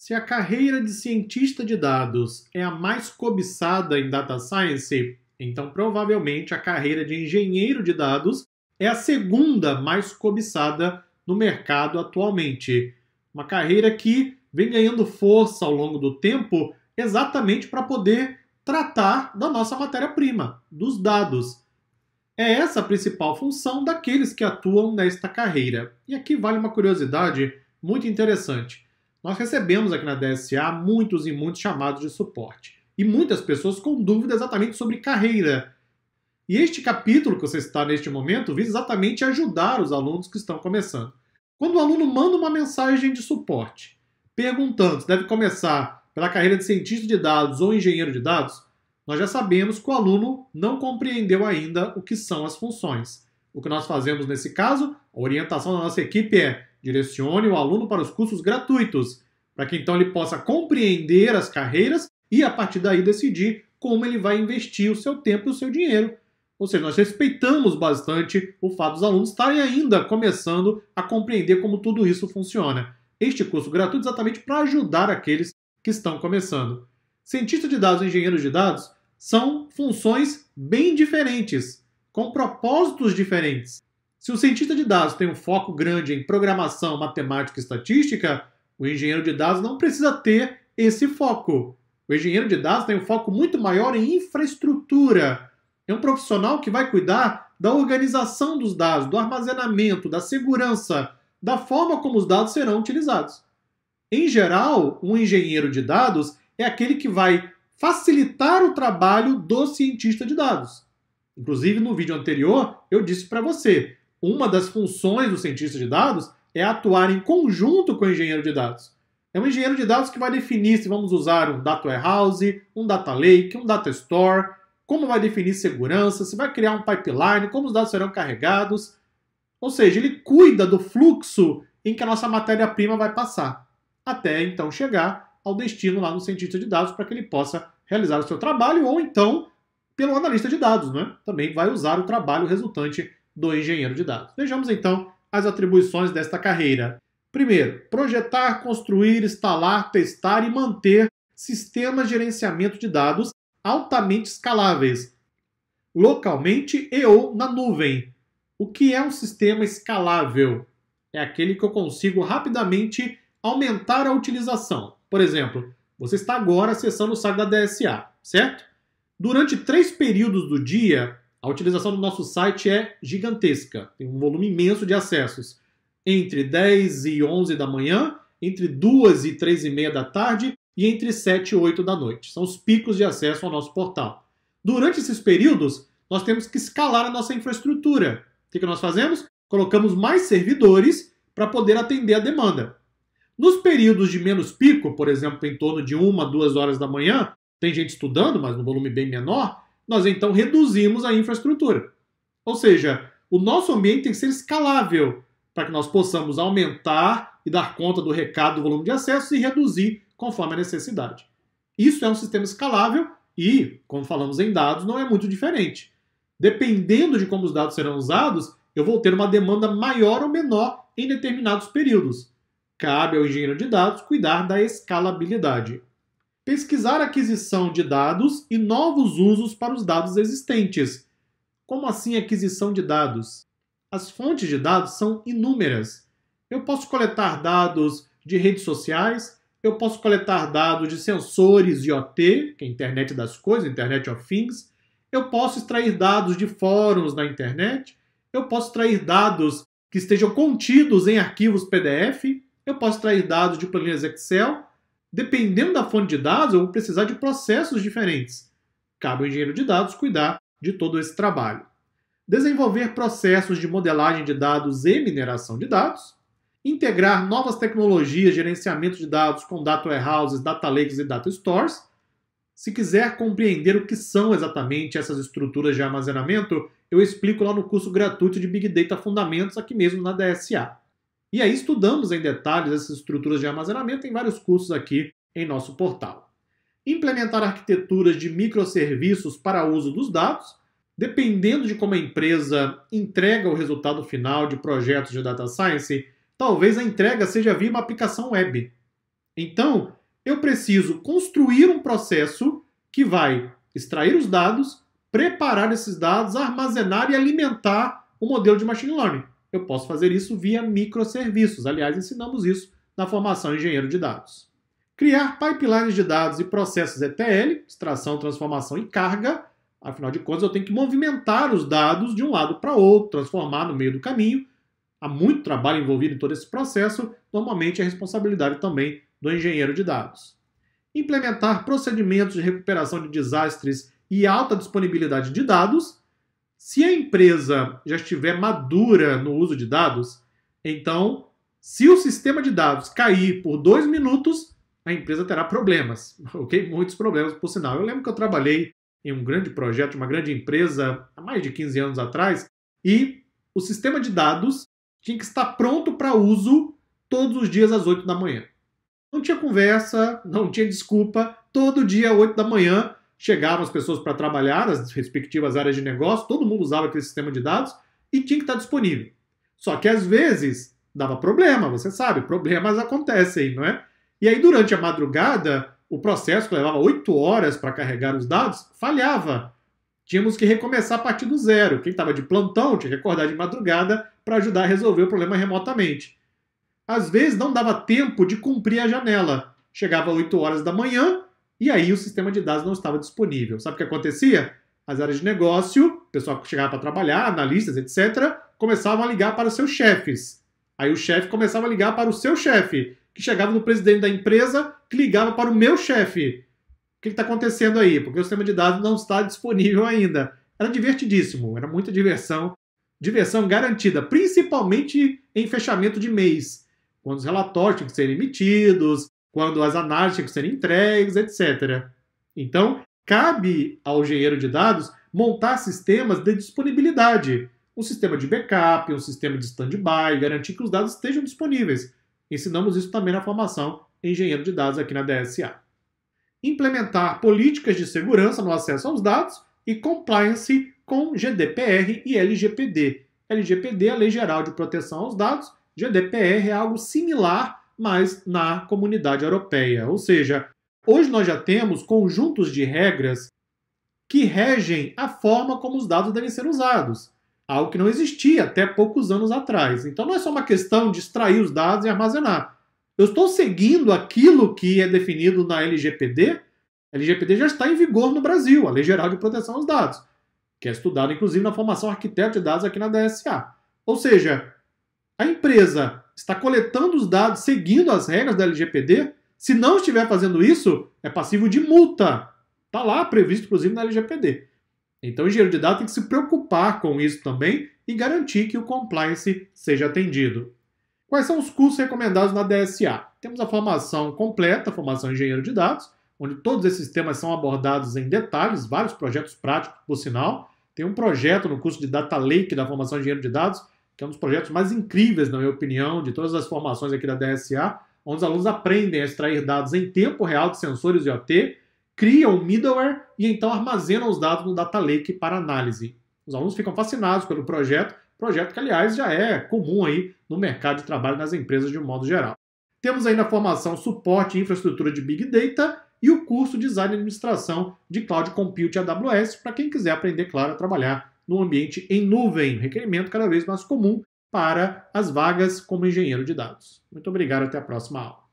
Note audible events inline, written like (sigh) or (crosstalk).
Se a carreira de cientista de dados é a mais cobiçada em data science, então provavelmente a carreira de engenheiro de dados é a segunda mais cobiçada no mercado atualmente. Uma carreira que vem ganhando força ao longo do tempo exatamente para poder tratar da nossa matéria-prima, dos dados. É essa a principal função daqueles que atuam nesta carreira. E aqui vale uma curiosidade muito interessante. Nós recebemos aqui na DSA muitos e muitos chamados de suporte e muitas pessoas com dúvida exatamente sobre carreira. E este capítulo que você está neste momento visa exatamente ajudar os alunos que estão começando. Quando o aluno manda uma mensagem de suporte perguntando se deve começar pela carreira de cientista de dados ou engenheiro de dados, nós já sabemos que o aluno não compreendeu ainda o que são as funções. O que nós fazemos nesse caso, a orientação da nossa equipe é Direcione o aluno para os cursos gratuitos, para que então ele possa compreender as carreiras e a partir daí decidir como ele vai investir o seu tempo e o seu dinheiro. Ou seja, nós respeitamos bastante o fato dos alunos estarem ainda começando a compreender como tudo isso funciona. Este curso gratuito é exatamente para ajudar aqueles que estão começando. Cientista de dados e engenheiro de dados são funções bem diferentes, com propósitos diferentes. Se o cientista de dados tem um foco grande em programação, matemática e estatística, o engenheiro de dados não precisa ter esse foco. O engenheiro de dados tem um foco muito maior em infraestrutura. É um profissional que vai cuidar da organização dos dados, do armazenamento, da segurança, da forma como os dados serão utilizados. Em geral, um engenheiro de dados é aquele que vai facilitar o trabalho do cientista de dados. Inclusive, no vídeo anterior, eu disse para você uma das funções do cientista de dados é atuar em conjunto com o engenheiro de dados. É um engenheiro de dados que vai definir se vamos usar um data warehouse, um data lake, um data store, como vai definir segurança, se vai criar um pipeline, como os dados serão carregados. Ou seja, ele cuida do fluxo em que a nossa matéria-prima vai passar, até então chegar ao destino lá no cientista de dados para que ele possa realizar o seu trabalho ou então pelo analista de dados, né? Também vai usar o trabalho resultante do engenheiro de dados. Vejamos então as atribuições desta carreira. Primeiro, projetar, construir, instalar, testar e manter sistemas de gerenciamento de dados altamente escaláveis, localmente e ou na nuvem. O que é um sistema escalável? É aquele que eu consigo rapidamente aumentar a utilização. Por exemplo, você está agora acessando o site da DSA, certo? Durante três períodos do dia, a utilização do nosso site é gigantesca, tem um volume imenso de acessos. Entre 10 e 11 da manhã, entre 2 e 3 e meia da tarde e entre 7 e 8 da noite. São os picos de acesso ao nosso portal. Durante esses períodos, nós temos que escalar a nossa infraestrutura. O que nós fazemos? Colocamos mais servidores para poder atender a demanda. Nos períodos de menos pico, por exemplo, em torno de uma, duas horas da manhã, tem gente estudando, mas no volume bem menor, nós então reduzimos a infraestrutura. Ou seja, o nosso ambiente tem que ser escalável para que nós possamos aumentar e dar conta do recado do volume de acesso e reduzir conforme a necessidade. Isso é um sistema escalável e, como falamos em dados, não é muito diferente. Dependendo de como os dados serão usados, eu vou ter uma demanda maior ou menor em determinados períodos. Cabe ao engenheiro de dados cuidar da escalabilidade pesquisar aquisição de dados e novos usos para os dados existentes. Como assim aquisição de dados? As fontes de dados são inúmeras. Eu posso coletar dados de redes sociais, eu posso coletar dados de sensores IoT, que é a internet das coisas, Internet of Things, eu posso extrair dados de fóruns na internet, eu posso extrair dados que estejam contidos em arquivos PDF, eu posso extrair dados de planilhas Excel, Dependendo da fonte de dados, eu vou precisar de processos diferentes. Cabe ao engenheiro de dados cuidar de todo esse trabalho. Desenvolver processos de modelagem de dados e mineração de dados. Integrar novas tecnologias, gerenciamento de dados com data warehouses, data lakes e data stores. Se quiser compreender o que são exatamente essas estruturas de armazenamento, eu explico lá no curso gratuito de Big Data Fundamentos, aqui mesmo na DSA. E aí estudamos em detalhes essas estruturas de armazenamento em vários cursos aqui em nosso portal. Implementar arquiteturas de microserviços para uso dos dados, dependendo de como a empresa entrega o resultado final de projetos de data science, talvez a entrega seja via uma aplicação web. Então, eu preciso construir um processo que vai extrair os dados, preparar esses dados, armazenar e alimentar o modelo de machine learning. Eu posso fazer isso via microserviços. Aliás, ensinamos isso na formação Engenheiro de Dados. Criar pipelines de dados e processos ETL, extração, transformação e carga. Afinal de contas, eu tenho que movimentar os dados de um lado para outro, transformar no meio do caminho. Há muito trabalho envolvido em todo esse processo, normalmente é responsabilidade também do engenheiro de dados. Implementar procedimentos de recuperação de desastres e alta disponibilidade de dados se a empresa já estiver madura no uso de dados, então, se o sistema de dados cair por dois minutos, a empresa terá problemas, (laughs) ok? Muitos problemas, por sinal. Eu lembro que eu trabalhei em um grande projeto, uma grande empresa, há mais de 15 anos atrás, e o sistema de dados tinha que estar pronto para uso todos os dias às 8 da manhã. Não tinha conversa, não tinha desculpa, todo dia às 8 da manhã chegavam as pessoas para trabalhar nas respectivas áreas de negócio, todo mundo usava aquele sistema de dados e tinha que estar disponível. Só que às vezes dava problema, você sabe, problemas acontecem, não é? E aí durante a madrugada, o processo que levava oito horas para carregar os dados falhava. Tínhamos que recomeçar a partir do zero. Quem estava de plantão tinha que acordar de madrugada para ajudar a resolver o problema remotamente. Às vezes não dava tempo de cumprir a janela. Chegava às 8 horas da manhã, e aí o sistema de dados não estava disponível. Sabe o que acontecia? As áreas de negócio, o pessoal que chegava para trabalhar, analistas, etc., começavam a ligar para os seus chefes. Aí o chefe começava a ligar para o seu chefe, que chegava no presidente da empresa, que ligava para o meu chefe. O que está acontecendo aí? Porque o sistema de dados não está disponível ainda. Era divertidíssimo, era muita diversão. Diversão garantida, principalmente em fechamento de mês, quando os relatórios tinham que ser emitidos, quando as análises tinham que ser entregues, etc. Então, cabe ao engenheiro de dados montar sistemas de disponibilidade, um sistema de backup, um sistema de stand-by, garantir que os dados estejam disponíveis. Ensinamos isso também na formação engenheiro de dados aqui na DSA. Implementar políticas de segurança no acesso aos dados e compliance com GDPR e LGPD. LGPD é a Lei Geral de Proteção aos Dados, GDPR é algo similar mas na comunidade europeia. Ou seja, hoje nós já temos conjuntos de regras que regem a forma como os dados devem ser usados, algo que não existia até poucos anos atrás. Então não é só uma questão de extrair os dados e armazenar. Eu estou seguindo aquilo que é definido na LGPD. A LGPD já está em vigor no Brasil, a Lei Geral de Proteção aos Dados, que é estudada inclusive na formação arquiteto de dados aqui na DSA. Ou seja, a empresa está coletando os dados seguindo as regras da LGPD, se não estiver fazendo isso, é passivo de multa. Está lá previsto, inclusive, na LGPD. Então, o engenheiro de dados tem que se preocupar com isso também e garantir que o compliance seja atendido. Quais são os cursos recomendados na DSA? Temos a formação completa, a formação engenheiro de dados, onde todos esses temas são abordados em detalhes, vários projetos práticos, por sinal. Tem um projeto no curso de Data Lake da formação engenheiro de dados, que é um dos projetos mais incríveis, na minha opinião, de todas as formações aqui da DSA, onde os alunos aprendem a extrair dados em tempo real de sensores IoT, criam um middleware e então armazenam os dados no Data Lake para análise. Os alunos ficam fascinados pelo projeto, projeto que, aliás, já é comum aí no mercado de trabalho nas empresas de um modo geral. Temos ainda a formação Suporte e Infraestrutura de Big Data e o curso Design e Administração de Cloud Compute AWS, para quem quiser aprender, claro, a trabalhar no ambiente em nuvem, requerimento cada vez mais comum para as vagas como engenheiro de dados. Muito obrigado, até a próxima aula.